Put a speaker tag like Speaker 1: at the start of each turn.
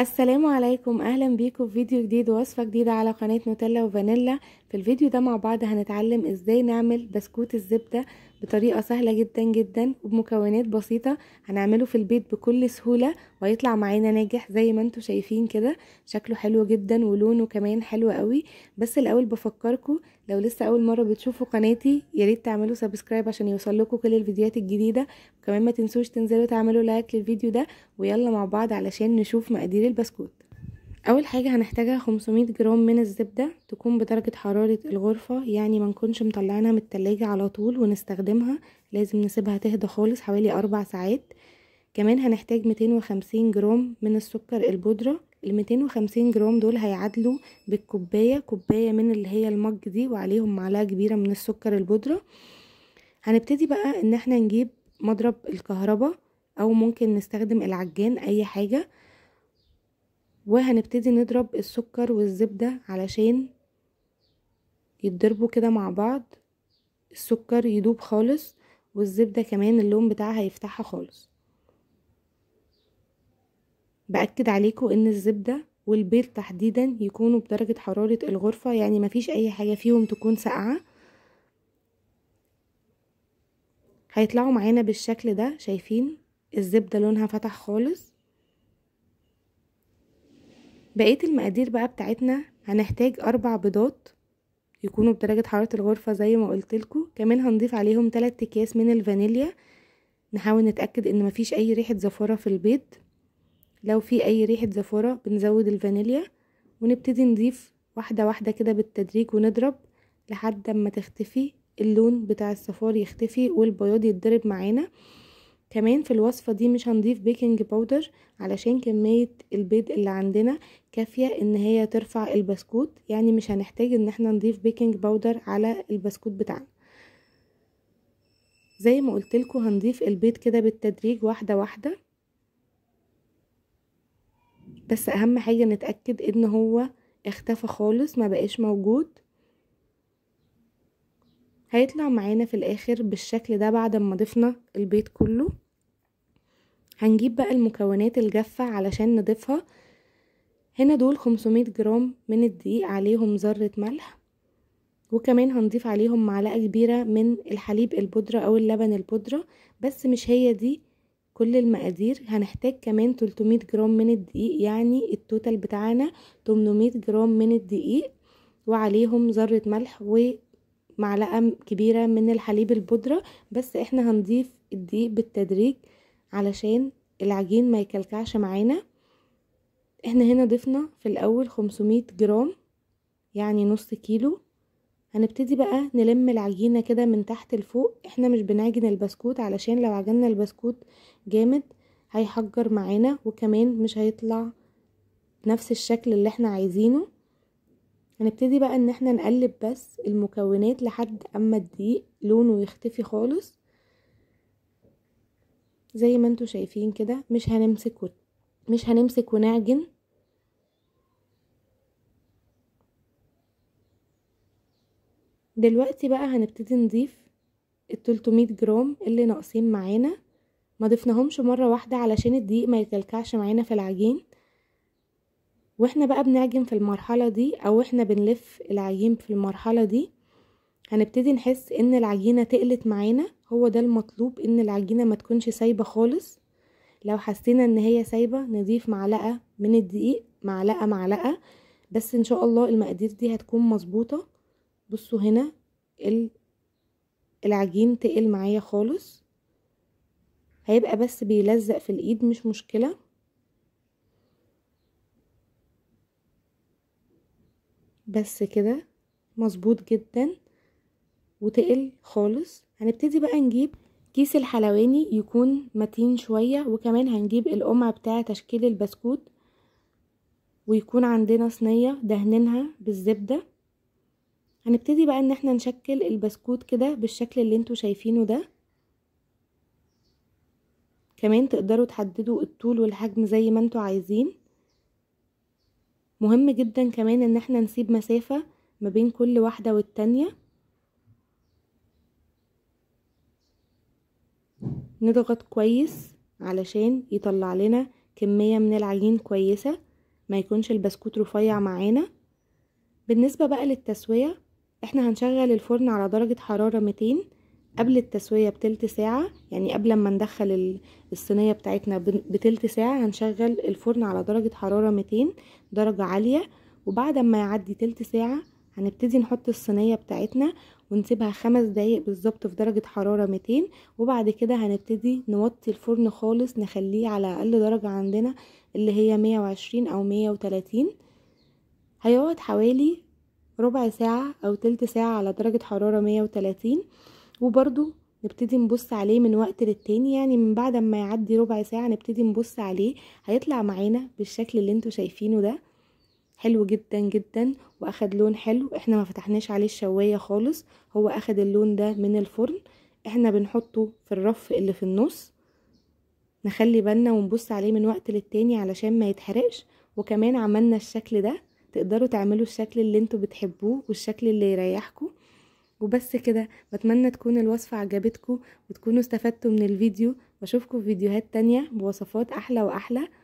Speaker 1: السلام عليكم اهلا بيكم في فيديو جديد ووصفه جديده على قناه نوتيلا وفانيلا في الفيديو ده مع بعض هنتعلم ازاي نعمل بسكوت الزبده بطريقه سهله جدا جدا وبمكونات بسيطه هنعمله في البيت بكل سهوله وهيطلع معانا ناجح زي ما انتم شايفين كده شكله حلو جدا ولونه كمان حلو قوي بس الاول بفكركم لو لسه اول مره بتشوفوا قناتي يا ريت تعملوا سبسكرايب عشان يوصلكوا كل الفيديوهات الجديده وكمان ما تنسوش تنزلوا تعملوا لايك للفيديو ده ويلا مع بعض علشان نشوف مقادير البسكوت اول حاجه هنحتاجها 500 جرام من الزبده تكون بدرجه حراره الغرفه يعني ما نكونش مطلعينها من التلاجة على طول ونستخدمها لازم نسيبها تهدى خالص حوالي 4 ساعات كمان هنحتاج 250 جرام من السكر البودره ال وخمسين جرام دول هيعادلوا بالكوباية كوباية من اللي هي المج دي وعليهم معلقة كبيرة من السكر البودرة هنبتدي بقى ان احنا نجيب مضرب الكهرباء او ممكن نستخدم العجان اي حاجة وهنبتدي نضرب السكر والزبدة علشان يتضربوا كده مع بعض السكر يدوب خالص والزبدة كمان اللون بتاعها يفتحها خالص باكد عليكم ان الزبده والبيض تحديدا يكونوا بدرجه حراره الغرفه يعني مفيش اي حاجه فيهم تكون ساقعه هيطلعوا معانا بالشكل ده شايفين الزبده لونها فتح خالص بقيه المقادير بقى بتاعتنا هنحتاج اربع بيضات يكونوا بدرجه حراره الغرفه زي ما قلت كمان هنضيف عليهم 3 اكياس من الفانيليا نحاول نتاكد ان مفيش اي ريحه زفاره في البيض لو في اي ريحة زفارة بنزود الفانيليا ونبتدي نضيف واحدة واحدة كده بالتدريج ونضرب لحد ما تختفي اللون بتاع الصفار يختفي والبياض يتضرب معانا كمان في الوصفة دي مش هنضيف بيكنج باودر علشان كمية البيض اللي عندنا كافية ان هي ترفع البسكوت يعني مش هنحتاج ان احنا نضيف بيكنج باودر على البسكوت بتاعنا زي ما قلتلكوا هنضيف البيض كده بالتدريج واحدة واحدة بس اهم حاجة نتأكد ان هو اختفى خالص ما بقاش موجود هيطلع معانا في الاخر بالشكل ده بعد ما ضفنا البيض كله هنجيب بقى المكونات الجافة علشان نضيفها هنا دول 500 جرام من الدقيق عليهم ذرة ملح وكمان هنضيف عليهم معلقة كبيرة من الحليب البودرة او اللبن البودرة بس مش هي دي كل المقادير هنحتاج كمان 300 جرام من الدقيق يعني التوتال بتاعنا 800 جرام من الدقيق وعليهم ذرة ملح ومعلقة كبيرة من الحليب البودرة بس احنا هنضيف الدقيق بالتدريج علشان العجين ما يكلكعش معانا احنا هنا ضفنا في الاول 500 جرام يعني نص كيلو هنبتدي بقى نلم العجينة كده من تحت لفوق احنا مش بنعجن البسكوت علشان لو عجنا البسكوت جامد هيحجر معانا وكمان مش هيطلع نفس الشكل اللي احنا عايزينه هنبتدي بقى ان احنا نقلب بس المكونات لحد اما الدقيق لونه يختفي خالص زي ما انتوا شايفين كده مش هنمسك مش هنمسك ونعجن دلوقتي بقى هنبتدي نضيف التلتمية جرام اللي ناقصين معانا ما ضفناهمش مره واحده علشان الدقيق ما يتلكعش معانا في العجين واحنا بقى بنعجن في المرحله دي او احنا بنلف العجين في المرحله دي هنبتدي نحس ان العجينه تقلت معانا هو ده المطلوب ان العجينه ما تكونش سايبه خالص لو حسينا ان هي سايبه نضيف معلقه من الدقيق معلقه معلقه بس ان شاء الله المقادير دي هتكون مظبوطه بصوا هنا العجين تقل معايا خالص هيبقى بس بيلزق في الايد مش مشكلة بس كده مظبوط جدا وتقل خالص هنبتدي بقى نجيب كيس الحلواني يكون متين شوية وكمان هنجيب القمع بتاع تشكيل البسكوت ويكون عندنا صينية دهنينها بالزبدة هنبتدي بقى ان احنا نشكل البسكوت كده بالشكل اللي انتوا شايفينه ده كمان تقدروا تحددوا الطول والحجم زي ما انتوا عايزين مهم جدا كمان ان احنا نسيب مسافة ما بين كل واحدة والتانية نضغط كويس علشان يطلع لنا كمية من العجين كويسة ما يكونش البسكوت رفيع معانا بالنسبة بقى للتسوية احنا هنشغل الفرن على درجة حرارة 200 قبل التسوية بتلت ساعة يعني قبل ما ندخل الصينية بتاعتنا بتلت ساعة هنشغل الفرن على درجة حرارة 200 درجة عالية وبعد ما يعدي تلت ساعة هنبتدي نحط الصينية بتاعتنا ونسيبها خمس دقايق بالظبط في درجة حرارة 200 وبعد كده هنبتدي نوطي الفرن خالص نخليه على أقل درجة عندنا اللي هي 120 أو 130 هيقعد حوالي ربع ساعة أو تلت ساعة على درجة حرارة مية وتلاتين وبرضو نبتدي نبص عليه من وقت للتاني يعني من بعد ما يعدي ربع ساعة نبتدي نبص عليه هيطلع معانا بالشكل اللي انتوا شايفينه ده حلو جدا جدا واخد لون حلو احنا ما فتحناش عليه الشواية خالص هو اخد اللون ده من الفرن احنا بنحطه في الرف اللي في النص نخلي بالنا ونبص عليه من وقت للتاني علشان ما يتحرقش وكمان عملنا الشكل ده تقدروا تعملوا الشكل اللي انتوا بتحبوه والشكل اللي يريحكم وبس كده بتمنى تكون الوصفة عجبتكم وتكونوا استفدتوا من الفيديو واشوفكم في فيديوهات تانية بوصفات احلى واحلى